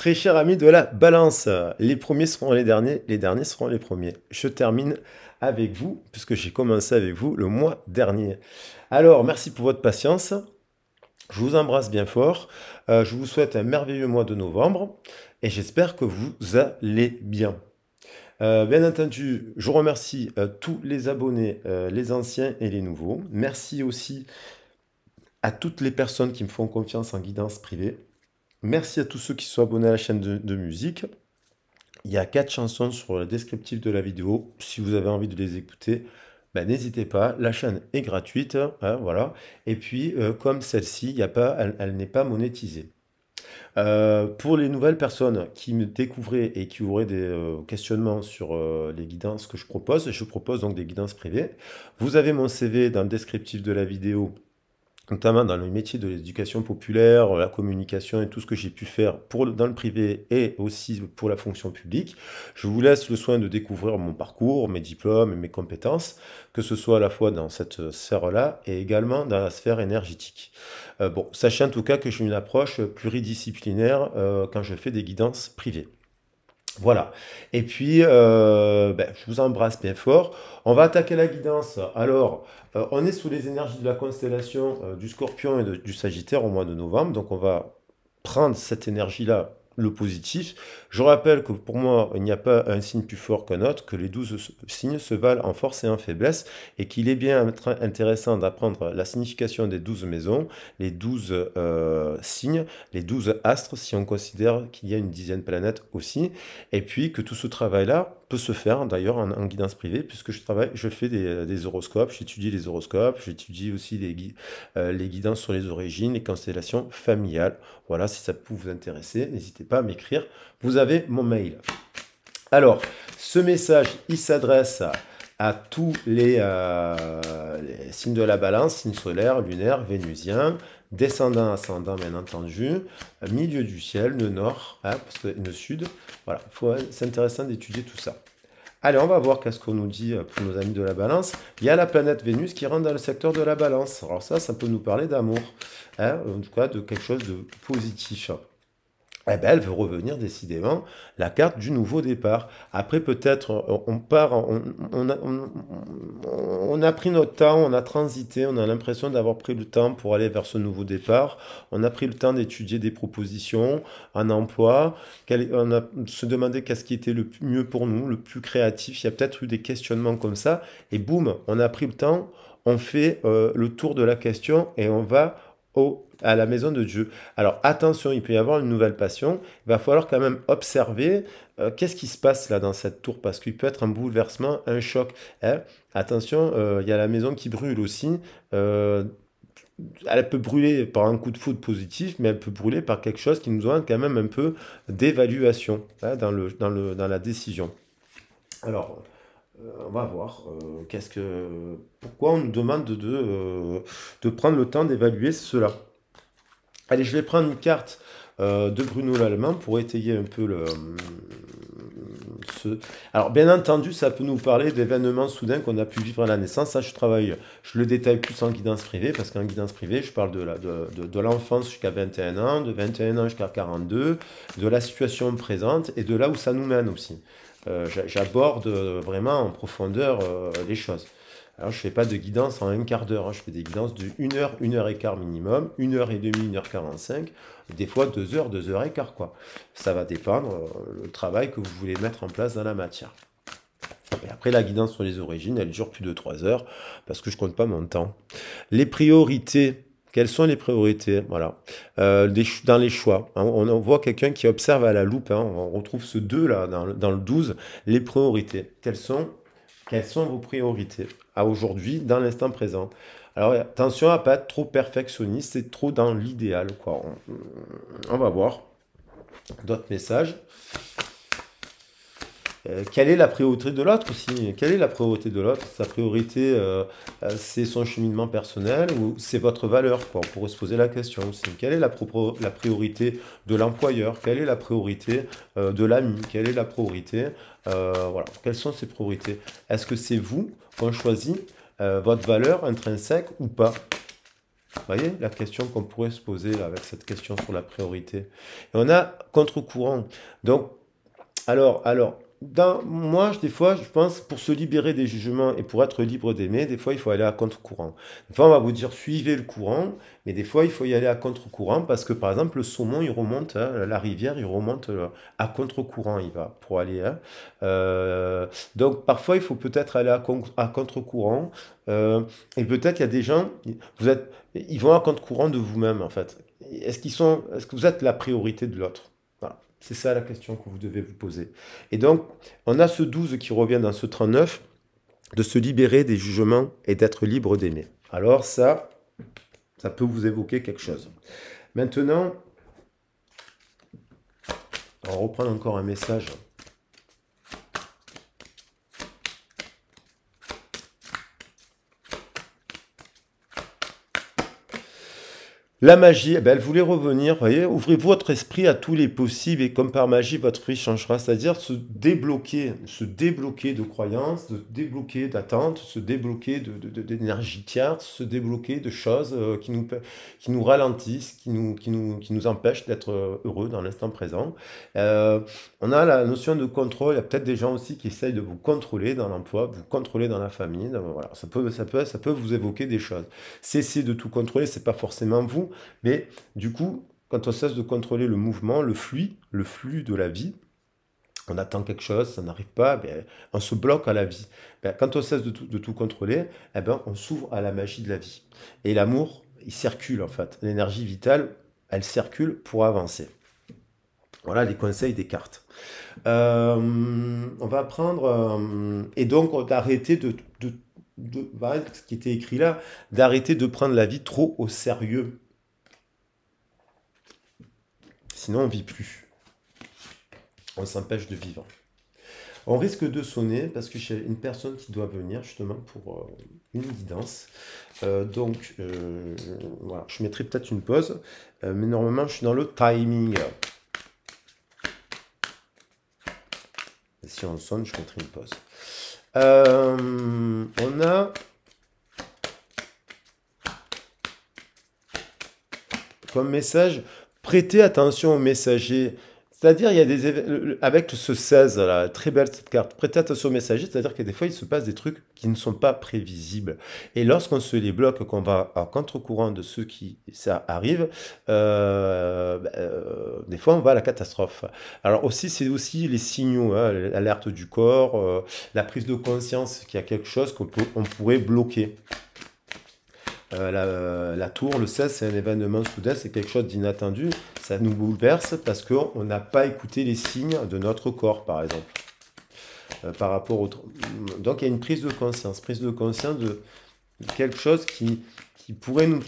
Très chers amis de la balance, les premiers seront les derniers, les derniers seront les premiers. Je termine avec vous, puisque j'ai commencé avec vous le mois dernier. Alors, merci pour votre patience. Je vous embrasse bien fort. Euh, je vous souhaite un merveilleux mois de novembre et j'espère que vous allez bien. Euh, bien entendu, je remercie euh, tous les abonnés, les anciens et les nouveaux. Merci aussi à toutes les personnes qui me font confiance en guidance privée. Merci à tous ceux qui sont abonnés à la chaîne de, musique. Il y a quatre chansons sur le descriptif de la vidéo. Si vous avez envie de les écouter, ben, n'hésitez pas. La chaîne est gratuite. Hein, voilà. Et puis, euh, comme celle-ci, elle, elle n'est pas monétisée. Euh, pour les nouvelles personnes qui me découvraient et qui auraient des euh, questionnements sur les guidances que je propose, je propose donc des guidances privées. Vous avez mon CV dans le descriptif de la vidéo notamment dans le métier de l'éducation populaire, euh, la communication et tout ce que j'ai pu faire pour dans le privé et aussi pour la fonction publique. Je vous laisse le soin de découvrir mon parcours, mes diplômes et mes compétences, que ce soit à la fois dans cette sphère-là et également dans la sphère énergétique. Euh, bon, sachez en tout cas que j'ai une approche pluridisciplinaire euh, quand je fais des guidances privées. Voilà. Et puis, euh, ben, je vous embrasse bien fort. On va attaquer la guidance. Alors, euh, on est sous les énergies de la constellation euh, du scorpion et du sagittaire au mois de novembre. Donc, on va prendre cette énergie-là, le positif, je rappelle que pour moi, il n'y a pas un signe plus fort qu'un autre, que les douze signes se valent en force et en faiblesse, et qu'il est bien intéressant d'apprendre la signification des douze maisons, les douze euh, signes, les douze astres, si on considère qu'il y a une dizaine de planètes aussi, et puis que tout ce travail-là peut se faire d'ailleurs en, guidance privée, puisque je travaille, je fais des, horoscopes, j'étudie les horoscopes, j'étudie aussi les, euh, les guidances sur les origines, les constellations familiales. Voilà, si ça peut vous intéresser, n'hésitez pas à m'écrire. Vous avez mon mail. Alors, ce message, il s'adresse à, tous euh, les, signes de la balance, signes solaires, lunaires, vénusiens, descendants, ascendants, bien entendu, milieu du ciel, le nord, hein, le sud. Voilà, hein, c'est intéressant d'étudier tout ça. Allez, on va voir qu'est-ce qu'on nous dit euh, pour nos amis de la balance. Il y a la planète Vénus qui rentre dans le secteur de la balance. Alors ça, ça peut nous parler d'amour, hein, en tout cas de quelque chose de positif. Eh ben, elle veut revenir décidément la carte du nouveau départ. Après, peut-être, euh, on part, on, on, a, pris notre temps, on a transité, on a l'impression d'avoir pris le temps pour aller vers ce nouveau départ. On a pris le temps d'étudier des propositions, un emploi, on a se demandé qu'est-ce qui était le mieux pour nous, le plus créatif. Il y a peut-être eu des questionnements comme ça. Et boum, on a pris le temps, on fait euh, le tour de la question et on va au à la maison de Dieu. Alors attention, il peut y avoir une nouvelle passion. Il va falloir quand même observer euh, qu'est-ce qui se passe là dans cette tour parce qu'il peut être un bouleversement, un choc. Hein. attention, euh, il y a la maison qui brûle aussi. Euh, elle peut brûler par un coup de foudre positif, mais elle peut brûler par quelque chose qui nous demande quand même un peu d'évaluation hein, dans, le, dans, la décision. Alors, on va voir qu'est-ce que pourquoi on nous demande de, de prendre le temps d'évaluer cela. Allez, je vais prendre une carte euh, de Bruno l'Allemand pour étayer un peu le... Alors, bien entendu, ça peut nous parler d'événements soudains qu'on a pu vivre à la naissance. Ça, je travaille, je le détaille plus en guidance privée, parce qu'en guidance privée, je parle de, l'enfance jusqu'à 21 ans, de 21 ans jusqu'à 42, de la situation présente et de là où ça nous mène aussi. Euh, j'aborde euh, vraiment en profondeur les choses. Alors, je ne fais pas de guidance en un quart d'heure, hein. je fais des guidances de 1 heure, 1 heure et quart minimum, 1 heure et demie, 1 heure 45, des fois 2 heures, 2 heures et quart, quoi. Ça va dépendre euh, le travail que vous voulez mettre en place dans la matière. Et après, la guidance sur les origines, elle dure plus de trois heures, parce que je ne compte pas mon temps. Les priorités. Quelles sont les priorités Voilà. Euh, dans les choix, on, voit quelqu'un qui observe à la loupe. Hein. on retrouve ce 2 là dans, le 12. Les priorités. Quelles sont, quelles sont vos priorités aujourd'hui, dans l'instant présent. Alors attention à pas être trop perfectionniste, c'est trop dans l'idéal. on va voir d'autres messages. Euh, quelle est la priorité de l'autre aussi Quelle est la priorité de l'autre Sa priorité, euh, euh, c'est son cheminement personnel ou c'est votre valeur On pourrait se poser la question aussi. Quelle est la, priorité de l'employeur Quelle est la priorité de l'ami Quelle est la priorité voilà. Quelles sont ses priorités Est-ce que c'est vous qu'on choisit votre valeur intrinsèque ou pas vous voyez la question qu'on pourrait se poser avec cette question sur la priorité. on a contre-courant. Donc, alors, alors, moi, des fois, je pense, pour se libérer des jugements et pour être libre d'aimer, des fois, il faut aller à contre-courant. Des fois, on va vous dire suivez le courant, mais des fois, il faut y aller à contre-courant parce que, par exemple, le saumon, il remonte, hein, la rivière, il remonte euh, à contre-courant, il va pour aller. Hein. Euh, donc, parfois, il faut peut-être aller à, contre-courant. Euh, et peut-être, il y a des gens, vous êtes, ils vont à contre-courant de vous-même, en fait. Est-ce qu'ils sont, est-ce que vous êtes la priorité de l'autre c'est ça la question que vous devez vous poser. Et donc, on a ce 12 qui revient dans ce 39, de se libérer des jugements et d'être libre d'aimer. Alors ça, ça peut vous évoquer quelque chose. Maintenant, on reprend encore un message La magie, eh ben, elle voulait revenir, voyez, ouvrez votre esprit à tous les possibles et comme par magie, votre vie changera, c'est-à-dire se débloquer, se débloquer de croyances, se débloquer d'attentes, se débloquer d'énergie de, de, se débloquer de choses euh, qui, nous, qui nous ralentissent, qui nous, qui nous, qui nous empêchent d'être euh, heureux dans l'instant présent. Euh, on a la notion de contrôle, il y a peut-être des gens aussi qui essayent de vous contrôler dans l'emploi, vous contrôler dans la famille, voilà, ça peut, ça, peut, ça peut vous évoquer des choses. Cesser de tout contrôler, c'est pas forcément vous, mais du coup, quand on cesse de contrôler le mouvement, le flux, le flux de la vie, on attend quelque chose, ça n'arrive pas, ben, on se bloque à la vie. Ben, quand on cesse de tout, contrôler, eh ben, on s'ouvre à la magie de la vie. Et l'amour, il circule en fait. L'énergie vitale, elle circule pour avancer. Voilà les conseils des cartes. Euh, on va prendre euh, et donc d'arrêter de, de, de, bah, ce qui était écrit là, d'arrêter de prendre la vie trop au sérieux. Sinon, on ne vit plus. On s'empêche de vivre. On risque de sonner parce que j'ai une personne qui doit venir justement pour euh, une guidance. Euh, donc, euh, voilà, je mettrai peut-être une pause, mais normalement, je suis dans le timing. si on sonne, je mettrai une pause. on a comme message Prêtez attention aux messagers. C'est-à-dire, il y a des avec ce 16 la très belle carte. Prêtez attention aux messagers, c'est-à-dire que des fois il se passe des trucs qui ne sont pas prévisibles. Et lorsqu'on se les bloque, qu'on va en contre-courant de ce qui ça arrive, euh, ben, euh, des fois on va à la catastrophe. Alors aussi, c'est aussi les signaux, hein, l'alerte du corps, euh, la prise de conscience qu'il y a quelque chose qu'on pourrait bloquer. Euh, la, tour, le 16, c'est un événement soudain, c'est quelque chose d'inattendu. Ça nous bouleverse parce qu'on n'a pas écouté les signes de notre corps, par exemple. Euh, par rapport Donc il y a une prise de conscience, prise de conscience de quelque chose qui, qui pourrait nous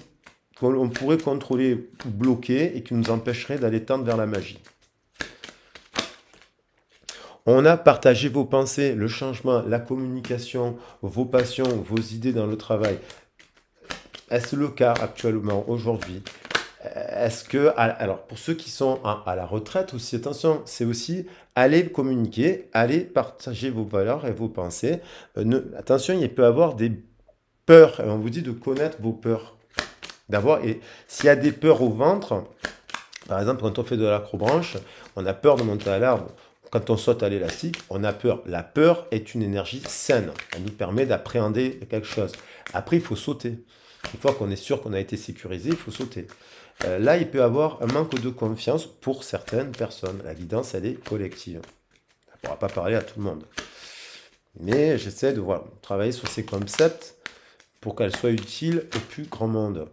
qu'on pourrait contrôler ou bloquer et qui nous empêcherait d'aller tendre vers la magie. On a partagé vos pensées, le changement, la communication, vos passions, vos idées dans le travail. Est-ce le cas actuellement, aujourd'hui Est-ce que. Alors, pour ceux qui sont à, la retraite aussi, attention, c'est aussi aller communiquer, aller partager vos valeurs et vos pensées. Euh, attention, il peut avoir des peurs. On vous dit de connaître vos peurs. D'avoir. Et s'il y a des peurs au ventre, par exemple, quand on fait de l'acrobranche, on a peur de monter à l'arbre. Quand on saute à l'élastique, on a peur. La peur est une énergie saine. Elle nous permet d'appréhender quelque chose. Après, il faut sauter. Une fois qu'on est sûr qu'on a été sécurisé, il faut sauter. Euh, là, il peut avoir un manque de confiance pour certaines personnes. La guidance, elle est collective. On ne pourra pas parler à tout le monde. Mais j'essaie de travailler sur ces concepts pour qu'elles soient utiles au plus grand monde.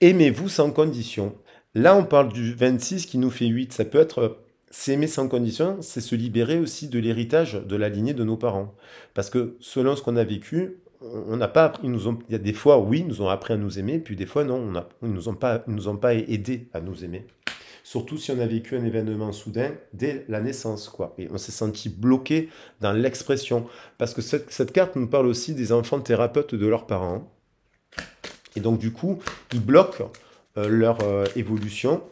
Aimez-vous sans condition. Là, on parle du 26 qui nous fait 8. Ça peut être euh, s'aimer sans condition, c'est se libérer aussi de l'héritage de la lignée de nos parents. Parce que selon ce qu'on a vécu, on n'a pas appris, nous ont, il y a des fois, oui, ils nous ont appris à nous aimer, puis des fois, non, on ils ne nous, ont pas, nous ont pas aidés à nous aimer. Surtout si on a vécu un événement soudain dès la naissance, quoi. Et on s'est senti bloqué dans l'expression. Parce que cette, carte nous parle aussi des enfants thérapeutes de leurs parents. Et donc, du coup, ils bloquent euh, leur euh, évolution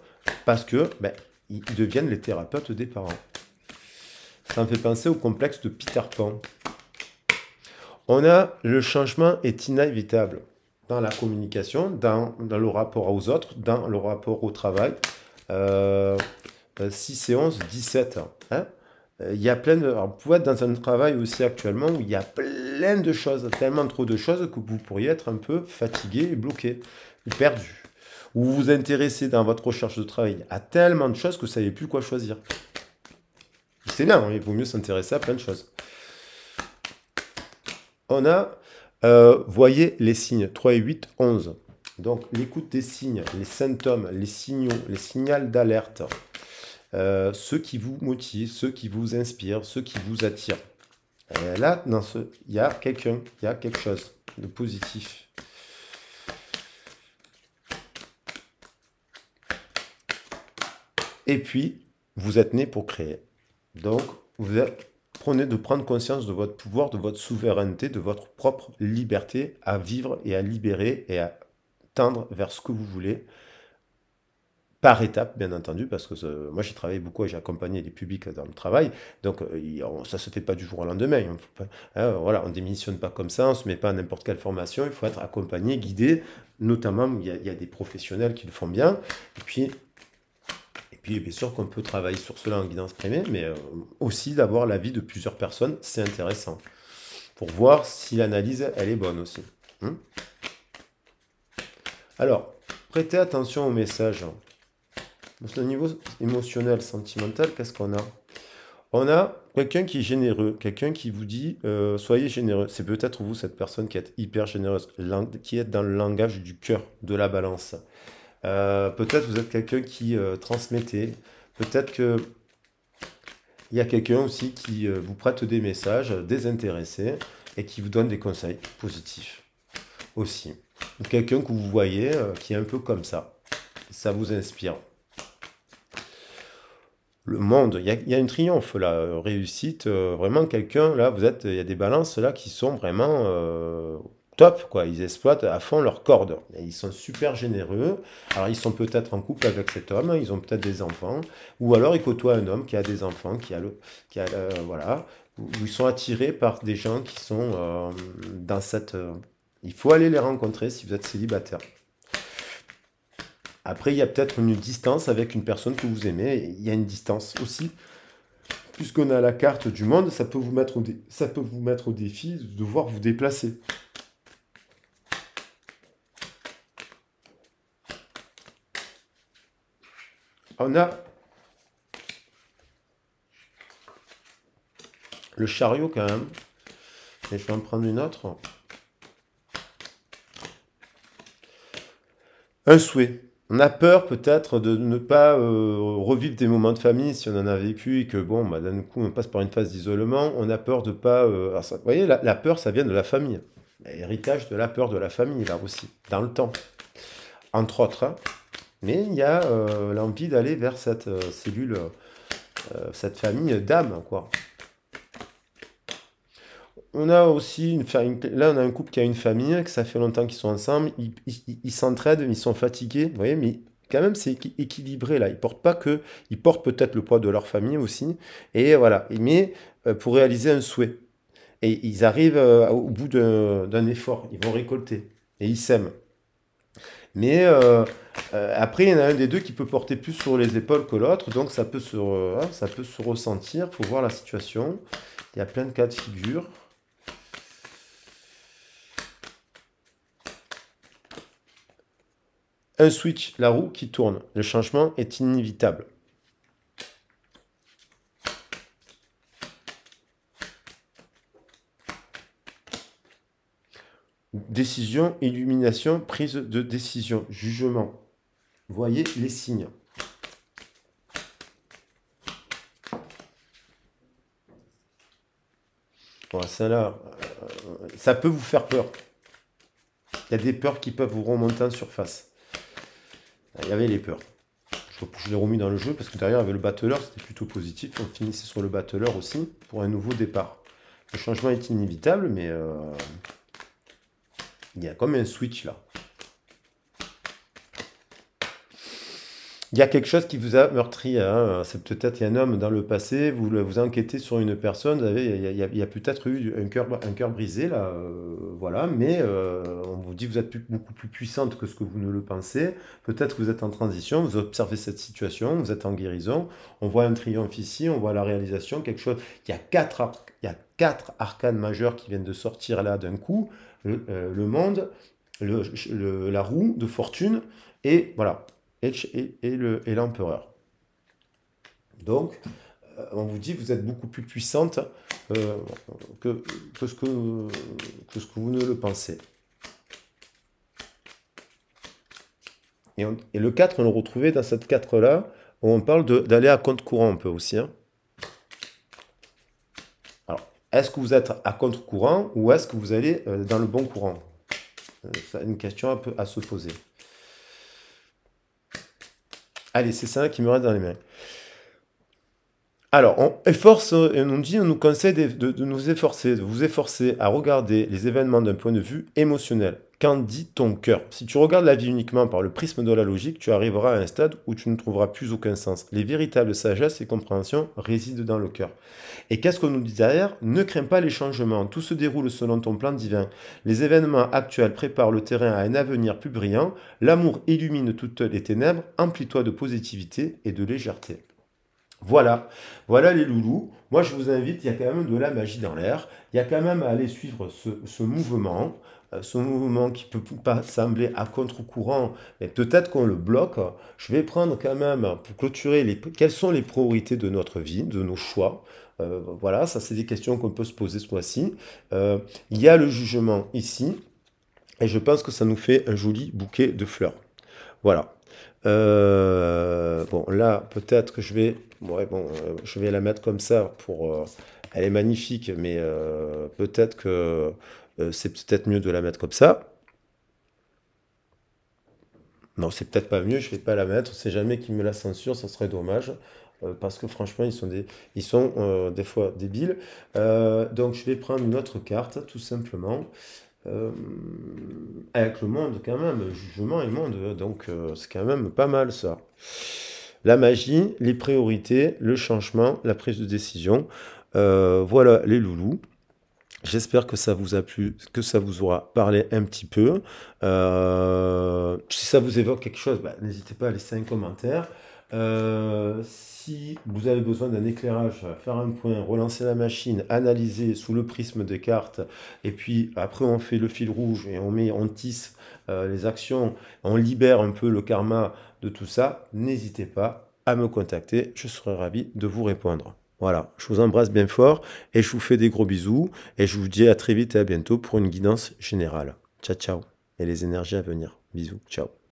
parce que ben, ils deviennent les thérapeutes des parents. Ça me fait penser au complexe de Peter Pan. On a le changement est inévitable dans la communication, dans, le rapport aux autres, dans le rapport au travail. 6 et 11, 17. Hein euh, il y plein de... dans un travail aussi actuellement où il y a plein de choses, tellement trop de choses que vous pourriez être un peu fatigué bloqué, ou perdu. Ou vous vous intéressez dans votre recherche de travail à tellement de choses que vous ne savez plus quoi choisir. C'est bien, hein, il vaut mieux s'intéresser à plein de choses on a, euh, voyez les signes, 3 et 8, 11. Donc l'écoute des signes, les symptômes, les signaux, les signaux d'alerte, euh, ceux qui vous motivent, ceux qui vous inspirent, ceux qui vous attirent. Et euh, là, dans ce, il y a quelqu'un, il y a quelque chose de positif. Et puis, vous êtes né pour créer. Donc, vous êtes prenez de prendre conscience de votre pouvoir, de votre souveraineté, de votre propre liberté à vivre et à libérer et à tendre vers ce que vous voulez. Par étapes, bien entendu, parce que euh, moi j'ai travaillé beaucoup et j'ai accompagné les publics dans le travail, donc euh, ça se fait pas du jour au lendemain. On hein, voilà, on démissionne pas comme ça, on se met pas à n'importe quelle formation. Il faut être accompagné, guidé, notamment il y, a, il y a des professionnels qui le font bien. Et puis puis, bien sûr qu'on peut travailler sur cela en guidance primaire, mais euh, aussi d'avoir l'avis de plusieurs personnes, c'est intéressant. Pour voir si l'analyse, elle est bonne aussi. Hein Alors, prêtez attention au message. Au niveau émotionnel, sentimental, qu'est-ce qu'on a On a, quelqu'un qui est généreux, quelqu'un qui vous dit euh, soyez généreux. C'est peut-être vous, cette personne qui est hyper généreuse, qui est dans le langage du cœur, de la balance. Euh, peut-être vous êtes quelqu'un qui euh, transmettez. Peut-être que il y a quelqu'un aussi qui euh, vous prête des messages désintéressés et qui vous donne des conseils positifs aussi. Ou quelqu'un que vous voyez qui est un peu comme ça. Ça vous inspire. Le monde, il y a, une triomphe la réussite, vraiment quelqu'un là, vous êtes, il y a des balances là qui sont vraiment top, quoi. Ils exploitent à fond leur corde. Et ils sont super généreux. Alors, ils sont peut-être en couple avec cet homme, ils ont peut-être des enfants, ou alors ils côtoient un homme qui a des enfants, qui a le, qui a euh, voilà, ils sont attirés par des gens qui sont euh, dans cette. Euh, il faut aller les rencontrer si vous êtes célibataire. Après, il y a peut-être une distance avec une personne que vous aimez. Il y a une distance aussi puisqu'on a la carte du monde, ça peut vous mettre ça peut vous mettre au défi de devoir vous déplacer. on a le chariot quand même. je vais en prendre une autre. Un souhait. On a peur peut-être de ne pas euh, revivre des moments de famille si on en a vécu et que, bon, bah, d'un coup, on passe par une phase d'isolement. On a peur de pas... Euh, vous voyez, la, peur, ça vient de la famille. L'héritage de la peur de la famille, là aussi, dans le temps. Entre autres. Hein. Mais il y a euh, l'envie d'aller vers cette euh, cellule, euh, cette famille d'âmes, quoi. On a aussi une famille. Là, on a un couple qui a une famille, que ça fait longtemps qu'ils sont ensemble. Ils s'entraident, ils, sont fatigués, voyez, mais quand même c'est équilibré là. Ils portent pas que, ils portent peut-être le poids de leur famille aussi. Et voilà. Mais pour réaliser un souhait. Et ils arrivent au bout d'un effort. Ils vont récolter. Et ils s'aiment. Mais euh, euh, après, il y en a un des deux qui peut porter plus sur les épaules que l'autre, donc ça peut, se hein, ça peut se ressentir, il faut voir la situation. Il y a plein de cas de figure. Un switch, la roue qui tourne. Le changement est inévitable. Décision, illumination, prise de décision, jugement. Voyez les signes. Bon, ça là, euh, ça peut vous faire peur. Il y a des peurs qui peuvent vous remonter en surface. Il y avait les peurs. Je, les remis dans le jeu parce que derrière, il y avait le battleur, c'était plutôt positif. On finissait sur le battleur aussi pour un nouveau départ. Le changement est inévitable, mais... Euh, il y a comme un switch là. Il y a quelque chose qui vous a meurtri. Hein. C'est peut-être un homme dans le passé. Vous vous enquêtez sur une personne. il y a, peut-être eu un cœur, un cœur brisé là. Euh, voilà. Mais euh, on vous dit que vous êtes beaucoup plus puissante que ce que vous ne le pensez. Peut-être que vous êtes en transition. Vous observez cette situation. Vous êtes en guérison. On voit un triomphe ici. On voit la réalisation. Quelque chose. Il y a quatre, il y quatre arcanes majeures qui viennent de sortir là d'un coup. Le, euh, monde, la roue de fortune. Et voilà, et, et l'empereur. Donc, euh, on vous dit, vous êtes beaucoup plus puissante euh, que, ce que, ce que, vous ne le pensez. Et, et le 4, on le retrouvait dans cette 4-là, où on parle d'aller à contre courant un peu aussi. Hein. Alors, est-ce que vous êtes à contre-courant ou est-ce que vous allez euh, dans le bon courant C'est une question peu à se poser. Allez, c'est ça qui me reste dans les mains. Alors, on efforce, et on dit, on nous conseille de nous efforcer, de vous efforcer à regarder les événements d'un point de vue émotionnel. Qu'en dit ton cœur Si tu regardes la vie uniquement par le prisme de la logique, tu arriveras à un stade où tu ne trouveras plus aucun sens. Les véritables sagesses et compréhensions résident dans le cœur. Et qu'est-ce qu'on nous dit derrière Ne crains pas les changements, tout se déroule selon ton plan divin. Les événements actuels préparent le terrain à un avenir plus brillant, l'amour illumine toutes les ténèbres, emplis-toi de positivité et de légèreté. Voilà, voilà les loulous. Moi, je vous invite, il y a quand même de la magie dans l'air. Il y a quand même à aller suivre ce, ce mouvement. Euh, ce mouvement qui peut pas sembler à contre-courant, mais peut-être qu'on le bloque, je vais prendre quand même, pour clôturer, les, quelles sont les priorités de notre vie, de nos choix. Euh, voilà, ça c'est des questions qu'on peut se poser ce mois-ci. Euh, il y a le jugement ici, et je pense que ça nous fait un joli bouquet de fleurs. Voilà. bon, là, peut-être que je vais... Ouais, bon, je vais la mettre comme ça pour... elle est magnifique, mais peut-être que euh, c'est peut-être mieux de la mettre comme ça. Non, c'est peut-être pas mieux, je ne vais pas la mettre. C'est jamais qu'ils me la censure. ça serait dommage. Euh, parce que franchement, ils sont des, ils sont, euh, des fois débiles. donc, je vais prendre une autre carte, tout simplement. avec le monde, quand même, jugement et monde. Hein. Donc, c'est quand même pas mal ça la magie, les priorités, le changement, la prise de décision. voilà les loulous. J'espère que ça vous a plu, que ça vous aura parlé un petit peu. Euh, si ça vous évoque quelque chose, bah, n'hésitez pas à laisser un commentaire. Euh, si vous avez besoin d'un éclairage, faire un point, relancer la machine, analyser sous le prisme des cartes, et puis après on fait le fil rouge et on met, on tisse euh, les actions, on libère un peu le karma de tout ça, n'hésitez pas à me contacter, je serai ravi de vous répondre. Voilà, je vous embrasse bien fort et je vous fais des gros bisous et je vous dis à très vite et à bientôt pour une guidance générale. Ciao ciao et les énergies à venir. Bisous, ciao.